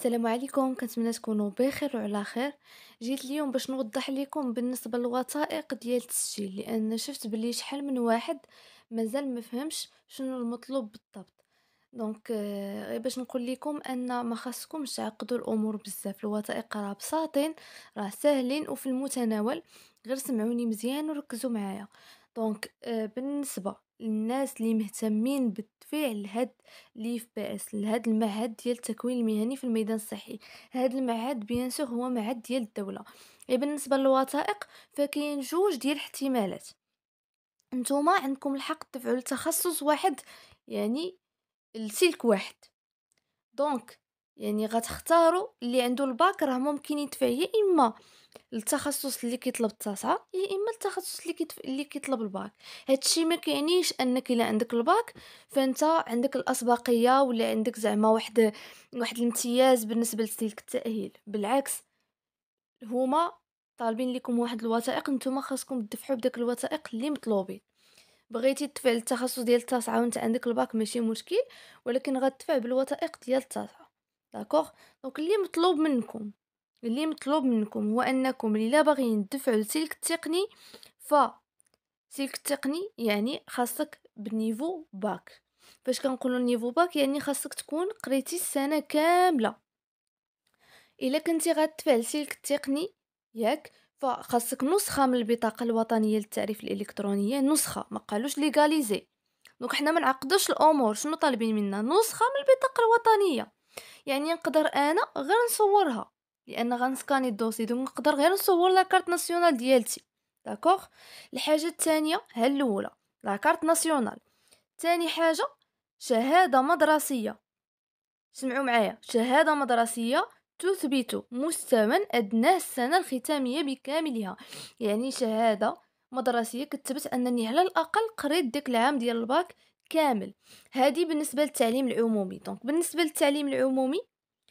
السلام عليكم كنتمنى تكونوا بخير وعلى خير جيت اليوم باش نوضح لكم بالنسبه للوثائق ديال التسجيل لان شفت بلي شحال من واحد مازال ما فهمش شنو المطلوب بالضبط دونك آه، غير باش نقول لكم ان ما خاصكمش تعقدوا الامور بزاف الوثائق راه بساطين راه ساهلين وفي المتناول غير سمعوني مزيان وركزوا معايا دونك آه، بالنسبه للناس اللي مهتمين بالدفع لهاد لي في بي اس لهاد المعهد ديال التكوين المهني في الميدان الصحي هاد المعهد بيان هو معهد ديال الدوله بالنسبه للوثائق فكاين جوج ديال الاحتمالات نتوما عندكم الحق تدفعوا لتخصص واحد يعني لسلك واحد دونك يعني غتختاروا اللي عنده الباك راه ممكن يدفع يا اما التخصص اللي كيطلب التاسعه يا اما التخصص اللي كيطلب اللي كيطلب الباك هادشي ما كيعنيش انك الا عندك الباك فانت عندك الاسبقيه ولا عندك زعما واحد واحد الامتياز بالنسبه لسلك التاهيل بالعكس هما طالبين لكم واحد الوثائق نتوما خاصكم تدفعوا بداك الوثائق اللي مطلوبين بغيتي تدفع التخصص ديال التاسعه وانت عندك الباك ماشي مشكل ولكن غتدفع بالوثائق ديال التاسعه داكوغ دونك اللي مطلوب منكم اللي مطلوب منكم هو انكم الا باغيين تدفعوا لسلك التقني ف سلك التقني يعني خاصك بالنيفو باك فاش كنقولوا نيفو باك يعني خاصك تكون قريتي السنه كامله الا كنتي غتدفع لسلك التقني ياك فخاصك نسخه من البطاقه الوطنيه للتعريف الالكترونيه نسخه ما قالوش ليغاليزي دونك حنا ما نعقدوش الامور شنو طالبين منا نسخه من البطاقه الوطنيه يعني نقدر انا غير نصورها لان غنسكاني الدوسي دونك نقدر غير نصور لاكارت ناسيونال ديالتي داكوغ الحاجه الثانيه ها الاولى لاكارت ناسيونال ثاني حاجه شهاده مدرسيه سمعوا معايا شهاده مدرسيه تثبت مستوى ادناه السنه الختاميه بكاملها يعني شهاده مدرسيه كتبت انني على الاقل قريت ديك العام ديال الباك كامل هذه بالنسبه للتعليم العمومي دونك بالنسبه للتعليم العمومي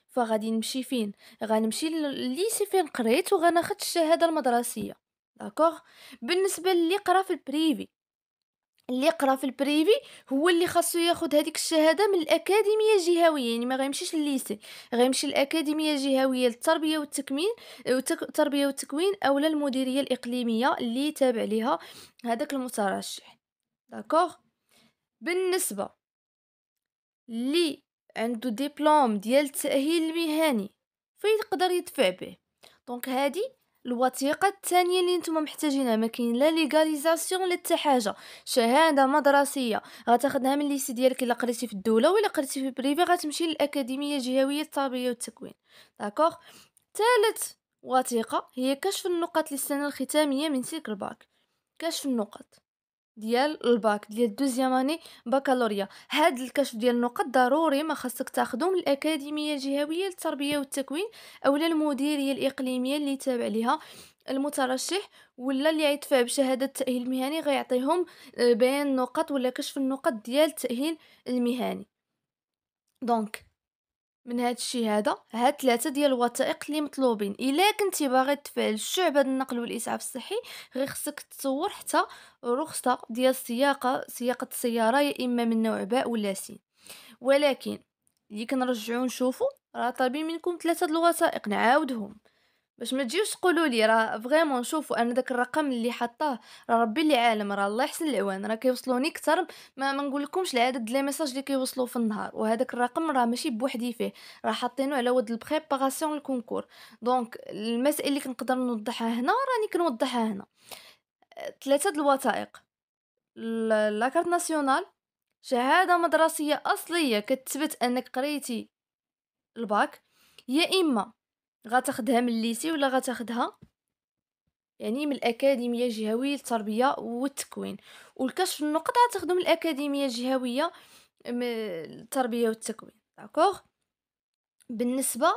فغادي نمشي فين غنمشي لليسي فين قريت وغناخذ الشهاده المدرسيه داكوغ بالنسبه للي قرا في البريفي اللي قرا في البريفي هو اللي خاصو ياخد هذيك الشهاده من الاكاديميه الجهويه يعني ما غيمشيش لليسي غيمشي للاكاديميه الجهويه للتربيه والتكوين التربيه والتكوين اولا المديريه الاقليميه اللي تابع ليها هذاك المترشح داكوغ بالنسبة لي عنده ديبلوم ديال التأهيل المهني فيقدر يدفع به دونك هادي الوثيقة الثانية اللي نتوما محتاجينها ما كاين لا ليغاليزاسيون لا حتى حاجة شهادة مدرسية غتاخدها من ليسي ديالك الا قريتي في الدولة ولا قريتي في بريفي غتمشي للأكاديمية الجهوية التربية والتكوين داكوغ ثالث وثيقة هي كشف النقط للسنة الختامية من تلك الباك كشف النقط ديال الباك ديال دوزيام اني بكالوريا هاد الكشف ديال النقط ضروري ما خاصك تاخذو من الاكاديميه الجهويه للتربيه والتكوين اولا المديريه الاقليميه اللي تابع ليها المترشح ولا اللي غيدفع بشهاده التاهيل المهني غيعطيهم آه، بيان النقط ولا كشف النقط ديال التاهيل المهني دونك من هاد الشيء هذا هاد ثلاثه ديال الوثائق اللي مطلوبين الا كنتي باغي تفعل شعبة النقل والاسعاف الصحي غير خصك تصور حتى رخصه ديال السياقه سياقه السياره يا اما من نوع باء ولا سين ولكن اللي كنرجعو نشوفو راه طالبين منكم ثلاثه د الوثائق نعاودهم باش ما تجيوش تقولوا لي راه فريمون شوفوا انا داك الرقم اللي حطاه راه ربي اللي عالم راه الله يحسن العوان راه كيوصلوني اكثر ما ما نقولكمش العدد لي ميساج اللي كيوصلوا في النهار وهذاك الرقم راه ماشي بوحدي فيه راه حاطينو على ود البريباراسيون للكونكور دونك المسائل اللي كنقدر نوضحها هنا راني كنوضحها هنا ثلاثه الوثائق لاكارت ناسيونال شهاده مدرسيه اصليه كتثبت انك قريتي الباك يا اما غتاخدها من الليسي ولا غتاخدها يعني من الاكاديميه الجهويه للتربيه والتكوين والكشف النقط غتاخدو من الاكاديميه الجهويه التربيه والتكوين داكوغ بالنسبه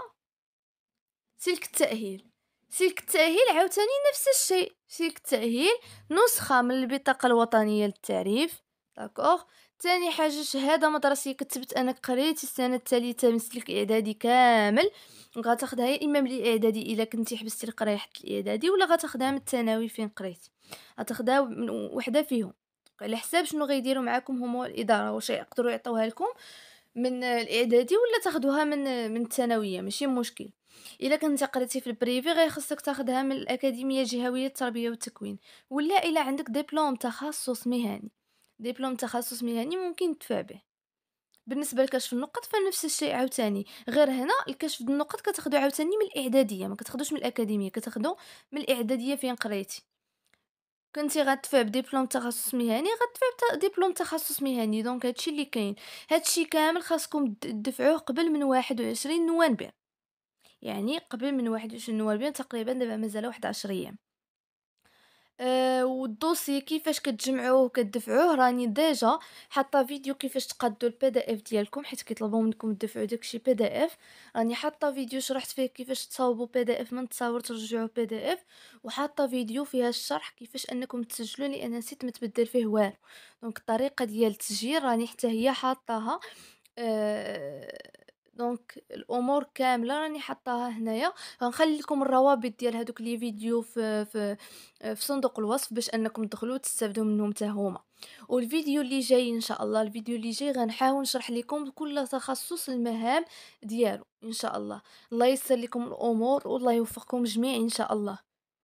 سلك التاهيل سلك التأهيل عاوتاني نفس الشيء سلك التأهيل نسخة من البطاقة الوطنية للتعريف داكوغ ثاني حاجه شهاده مدرسيه كتبت انك قريتي السنه الثالثه من سلك الاعدادي كامل غتاخدها يا اما من الاعدادي الا كنتي حبستي القرايه حتى الاعدادي ولا غتاخدها من الثانوي فين قريتي غتاخدها من وحده فيهم على حساب شنو غيديروا معاكم هما الاداره واش يقدروا يعطوها لكم من الاعدادي ولا تاخدوها من من الثانويه ماشي مشكل الا كنت قريتي في البريفي غيخصك تاخدها من الاكاديميه الجهويه للتربيه والتكوين ولا الا عندك ديبلوم تخصص مهني ديبلوم تخصص مهني ممكن تدفع به بالنسبه لكشف النقط فنفس الشيء عاوتاني غير هنا الكشف النقط كتاخدو عاوتاني من الاعداديه ما كتاخدوش من الاكاديميه كتاخدو من الاعداديه فين قريتي كنتي غتدفع بديبلوم تخصص مهني غتدفع بديبلوم تخصص مهني دونك هادشي اللي كاين هادشي كامل خاصكم تدفعوه قبل من 21 نوفمبر يعني قبل من 21 نوفمبر تقريبا دابا مازال 11 ايام آه، والدوسي كيفاش كتجمعوه وكتدفعوه راني ديجا حاطه فيديو كيفاش تقادوا البي دي اف ديالكم حيت كيطلبوا منكم تدفعوا داكشي بي دي اف راني حاطه فيديو شرحت فيه كيفاش تصاوبوا بي دي اف من تصاور ترجعوا بي دي اف وحاطه فيديو فيها الشرح كيفاش انكم تسجلوا انا نسيت ما تبدل فيه والو دونك الطريقه ديال التسجيل راني حتى هي حاطاها أه دونك الامور كامله راني حطاها هنايا غنخلي لكم الروابط ديال هذوك لي فيديو في في في صندوق الوصف باش انكم تدخلوا تستافدوا منهم حتى والفيديو اللي جاي ان شاء الله الفيديو اللي جاي غنحاول نشرح لكم كل تخصص المهام ديالو ان شاء الله الله ييسر لكم الامور والله يوفقكم جميع ان شاء الله